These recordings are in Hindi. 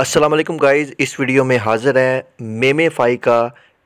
असलम गाइज इस वीडियो में हाज़िर हैं फाई का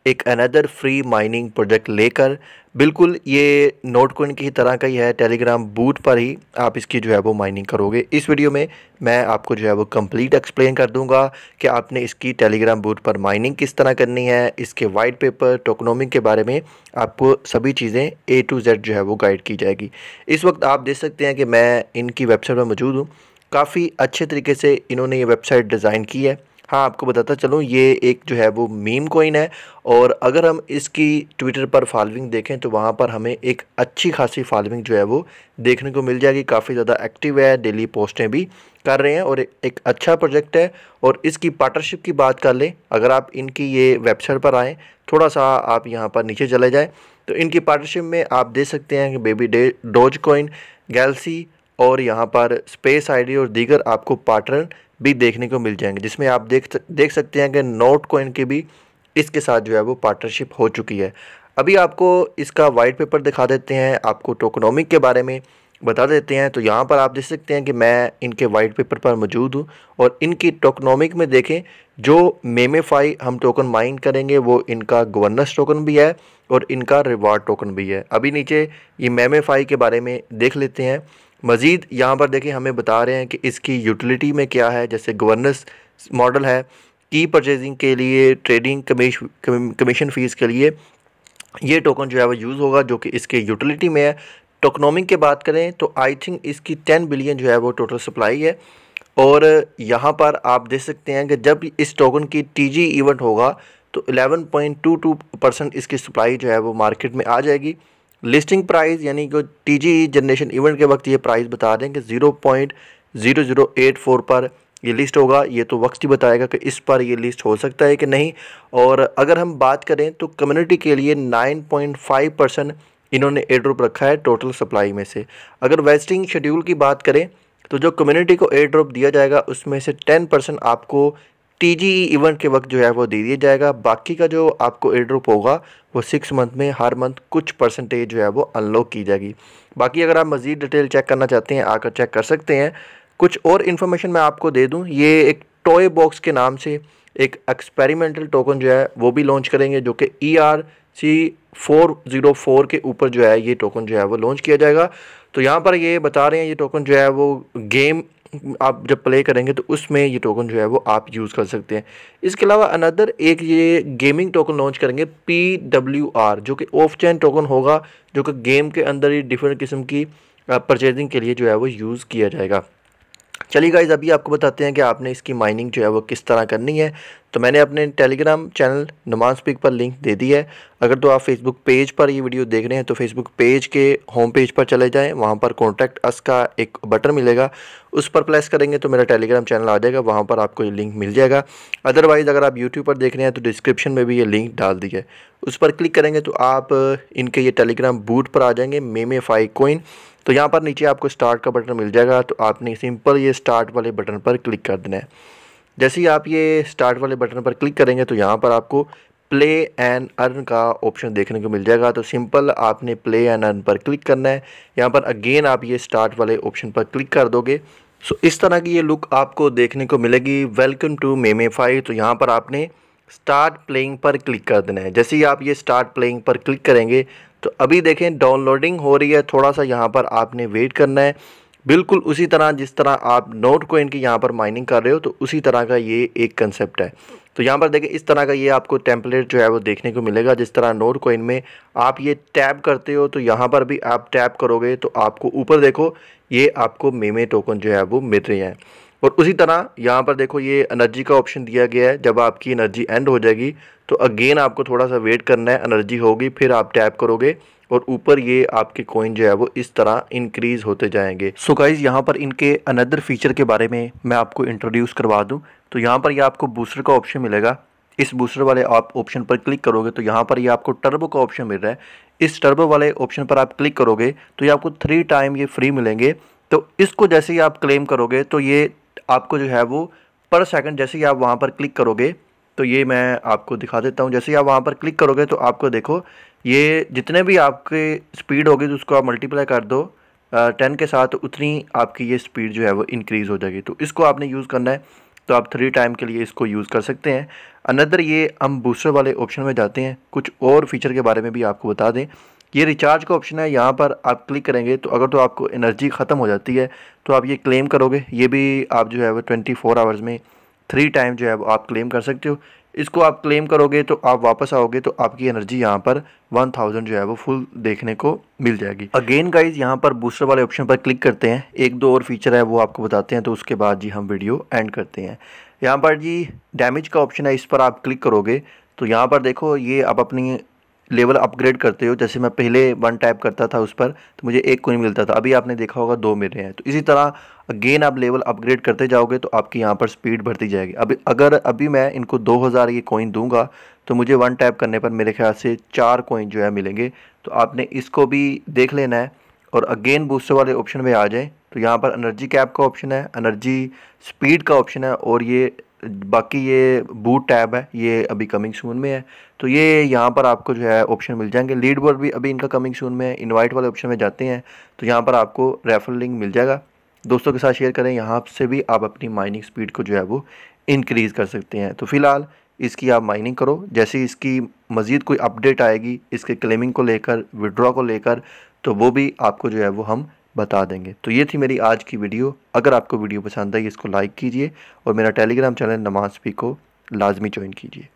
एक अनदर फ्री माइनिंग प्रोजेक्ट लेकर बिल्कुल ये नोट कोइन की तरह का ही है टेलीग्राम बूट पर ही आप इसकी जो है वो माइनिंग करोगे इस वीडियो में मैं आपको जो है वो कंप्लीट एक्सप्लेन कर दूंगा कि आपने इसकी टेलीग्राम बूट पर माइनिंग किस तरह करनी है इसके वाइट पेपर टोकनोमिक के बारे में आपको सभी चीज़ें ए टू जेड जो है वो गाइड की जाएगी इस वक्त आप देख सकते हैं कि मैं इनकी वेबसाइट पर मौजूद हूँ काफ़ी अच्छे तरीके से इन्होंने ये वेबसाइट डिज़ाइन की है हाँ आपको बताता चलूँ ये एक जो है वो मीम कोइन है और अगर हम इसकी ट्विटर पर फॉलोइंग देखें तो वहाँ पर हमें एक अच्छी खासी फॉलोइंग जो है वो देखने को मिल जाएगी काफ़ी ज़्यादा एक्टिव है डेली पोस्टें भी कर रहे हैं और एक अच्छा प्रोजेक्ट है और इसकी पार्टनरशिप की बात कर लें अगर आप इनकी ये वेबसाइट पर आएँ थोड़ा सा आप यहाँ पर नीचे चले जाएँ तो इनकी पार्टनरशिप में आप देख सकते हैं कि बेबी डे डोज कोइन गैलसी और यहाँ पर स्पेस आईडी और दीगर आपको पार्टनर भी देखने को मिल जाएंगे जिसमें आप देख देख सकते हैं कि नोट कोइन की भी इसके साथ जो है वो पार्टनरशिप हो चुकी है अभी आपको इसका वाइट पेपर दिखा देते हैं आपको टोकनोमिक के बारे में बता देते हैं तो यहाँ पर आप देख सकते हैं कि मैं इनके वाइट पेपर पर मौजूद हूँ और इनकी टोकनोमिक में देखें जो मेमेफाई हम टोकन माइन करेंगे वो इनका गवर्नेंस टोकन भी है और इनका रिवार्ड टोकन भी है अभी नीचे ये मेमेफाई के बारे में देख लेते हैं मज़ीद यहाँ पर देखिए हमें बता रहे हैं कि इसकी यूटिलिटी में क्या है जैसे गवर्नेंस मॉडल है की परचेजिंग के लिए ट्रेडिंग कमीशन फ़ीस के लिए ये टोकन जो है वो यूज़ होगा जो कि इसके यूटिलिटी में है टोकनोमिक की बात करें तो आई थिंक इसकी टेन बिलियन जो है वो टोटल सप्लाई है और यहाँ पर आप देख सकते हैं कि जब इस टोकन की टीजी इवेंट होगा तो 11.22 परसेंट इसकी सप्लाई जो है वो मार्केट में आ जाएगी लिस्टिंग प्राइस यानी कि टी जनरेशन इवेंट के वक्त ये प्राइस बता दें कि zero point zero zero eight four पर ये लिस्ट होगा ये तो वक्त ही बताएगा कि इस पर ये लिस्ट हो सकता है कि नहीं और अगर हम बात करें तो कम्युनिटी के लिए नाइन पॉइंट फाइव परसेंट इन्होंने एड्रोप रखा है टोटल सप्लाई में से अगर वेस्टिंग शेड्यूल की बात करें तो जो कम्युनिटी को एयर ड्रॉप दिया जाएगा उसमें से टेन परसेंट आपको टी जी इवेंट के वक्त जो है वो दे दिया जाएगा बाकी का जो आपको एड्रोप होगा वो सिक्स मंथ में हर मंथ कुछ परसेंटेज जो है वो अनलॉक की जाएगी बाकी अगर आप मज़ीद डिटेल चेक करना चाहते हैं आकर चेक कर सकते हैं कुछ और इन्फॉर्मेशन मैं आपको दे दूँ ये एक टॉय बॉक्स के नाम से एक एक्सपेरिमेंटल टोकन जो है वो भी लॉन्च करेंगे जो कि E R C four zero four के ऊपर जो है ये टोकन जो है वो लॉन्च किया जाएगा तो यहाँ पर ये बता रहे हैं ये टोकन जो है वो गेम आप जब प्ले करेंगे तो उसमें ये टोकन जो है वो आप यूज़ कर सकते हैं इसके अलावा अनदर एक ये गेमिंग टोकन लॉन्च करेंगे पी डब्ल्यू आर जो कि ऑफ चैन टोकन होगा जो कि गेम के अंदर ही डिफरेंट किस्म की परचेजिंग के लिए जो है वो यूज़ किया जाएगा चलिए गाइज़ अभी आपको बताते हैं कि आपने इसकी माइनिंग जो है वो किस तरह करनी है तो मैंने अपने टेलीग्राम चैनल नुमान स्पीक पर लिंक दे दी है अगर तो आप फेसबुक पेज पर ये वीडियो देख रहे हैं तो फेसबुक पेज के होम पेज पर चले जाएं वहाँ पर कॉन्टैक्ट अस का एक बटन मिलेगा उस पर प्लेस करेंगे तो मेरा टेलीग्राम चैनल आ जाएगा वहाँ पर आपको ये लिंक मिल जाएगा अदरवाइज़ अगर आप यूट्यूब पर देख रहे हैं तो डिस्क्रिप्शन में भी ये लिंक डाल दी है उस पर क्लिक करेंगे तो आप इनके ये टेलीग्राम बूट पर आ जाएंगे मे फाइव कोइन तो यहाँ पर नीचे आपको स्टार्ट का बटन मिल जाएगा तो आपने सिंपल ये स्टार्ट वाले बटन पर क्लिक कर देना है जैसे ही आप ये स्टार्ट वाले बटन पर क्लिक करेंगे तो यहाँ पर आपको प्ले एंड अर्न का ऑप्शन देखने को मिल जाएगा तो सिंपल आपने प्ले एंड अर्न पर क्लिक करना है यहाँ पर अगेन आप ये स्टार्ट वाले ऑप्शन पर क्लिक कर दोगे सो so, इस तरह की ये लुक आपको देखने को मिलेगी वेलकम टू फाइव तो यहाँ पर आपने स्टार्ट प्लेइंग पर क्लिक कर देना है जैसे ही आप ये स्टार्ट प्लेइंग पर क्लिक करेंगे तो अभी देखें डाउनलोडिंग हो रही है थोड़ा सा यहाँ पर आपने वेट करना है बिल्कुल उसी तरह जिस तरह आप नोट कोइन की यहाँ पर माइनिंग कर रहे हो तो उसी तरह का ये एक कंसेप्ट है तो यहाँ पर देखें इस तरह का ये आपको टेम्पलेट जो है वो देखने को मिलेगा जिस तरह नोट कोइन में आप ये टैप करते हो तो यहाँ पर भी आप टैप करोगे तो आपको ऊपर देखो ये आपको मेमे टोकन जो है वो मिल रहे हैं और उसी तरह यहाँ पर देखो ये एनर्जी का ऑप्शन दिया गया है जब आपकी एनर्जी एंड हो जाएगी तो अगेन आपको थोड़ा सा वेट करना है एनर्जी होगी फिर आप टैप करोगे और ऊपर ये आपके कॉइन जो है वो इस तरह इंक्रीज होते जाएंगे सो गाइज यहाँ पर इनके अनदर फीचर के बारे में मैं आपको इंट्रोड्यूस करवा दूँ तो यहाँ पर ये यह आपको बूस्टर का ऑप्शन मिलेगा इस बूस्टर वाले आप ऑप्शन पर क्लिक करोगे तो यहाँ पर ये आपको टर्बो का ऑप्शन मिल रहा है इस टर्बो वाले ऑप्शन पर आप क्लिक करोगे तो ये आपको थ्री टाइम ये फ्री मिलेंगे तो इसको जैसे ही आप क्लेम करोगे तो ये आपको जो है वो पर सेकंड जैसे ही आप वहाँ पर क्लिक करोगे तो ये मैं आपको दिखा देता हूँ जैसे ही आप वहाँ पर क्लिक करोगे तो आपको देखो ये जितने भी आपके स्पीड होगी तो उसको आप मल्टीप्लाई कर दो टेन के साथ उतनी आपकी ये स्पीड जो है वो इंक्रीज़ हो जाएगी तो इसको आपने यूज़ करना है तो आप थ्री टाइम के लिए इसको यूज़ कर सकते हैं अनदर ये हम बूस्टर वाले ऑप्शन में जाते हैं कुछ और फीचर के बारे में भी आपको बता दें ये रिचार्ज का ऑप्शन है यहाँ पर आप क्लिक करेंगे तो अगर तो आपको एनर्जी ख़त्म हो जाती है तो आप ये क्लेम करोगे ये भी आप जो है वो ट्वेंटी फोर आवर्स में थ्री टाइम जो है वो आप क्लेम कर सकते हो इसको आप क्लेम करोगे तो आप वापस आओगे तो आपकी एनर्जी यहाँ पर 1000 जो है वो फुल देखने को मिल जाएगी अगेन गाइज यहाँ पर बूस्टर वाले ऑप्शन पर क्लिक करते हैं एक दो और फीचर है वो आपको बताते हैं तो उसके बाद जी हम वीडियो एंड करते हैं यहाँ पर जी डैमेज का ऑप्शन है इस पर आप क्लिक करोगे तो यहाँ पर देखो ये आप अपनी लेवल अपग्रेड करते हो जैसे मैं पहले वन टाइप करता था उस पर तो मुझे एक कोइन मिलता था अभी आपने देखा होगा दो मिल रहे हैं तो इसी तरह अगेन आप लेवल अपग्रेड करते जाओगे तो आपकी यहाँ पर स्पीड बढ़ती जाएगी अभी अगर अभी मैं इनको 2000 ये कोइन दूंगा तो मुझे वन टैप करने पर मेरे ख्याल से चार कोइन जो है मिलेंगे तो आपने इसको भी देख लेना है और अगेन बूस्टर वाले ऑप्शन में आ जाएं तो यहाँ पर एनर्जी कैप का ऑप्शन है एनर्जी स्पीड का ऑप्शन है और ये बाकी ये बूट टैब है ये अभी कमिंग सून में है तो ये यहाँ पर आपको जो है ऑप्शन मिल जाएंगे लीड बोर्ड भी अभी इनका कमिंग सून में है इनवाइट वाले ऑप्शन में जाते हैं तो यहाँ पर आपको रेफर लिंक मिल जाएगा दोस्तों के साथ शेयर करें यहाँ से भी आप अपनी माइनिंग स्पीड को जो है वो इनक्रीज़ कर सकते हैं तो फ़िलहाल इसकी आप माइनिंग करो जैसे इसकी मज़ीद कोई अपडेट आएगी इसके क्लेमिंग को लेकर विड्रॉ को लेकर तो वो भी आपको जो है वो हम बता देंगे तो ये थी मेरी आज की वीडियो अगर आपको वीडियो पसंद आई इसको लाइक कीजिए और मेरा टेलीग्राम चैनल नमाज पी को लाजमी ज्वाइन कीजिए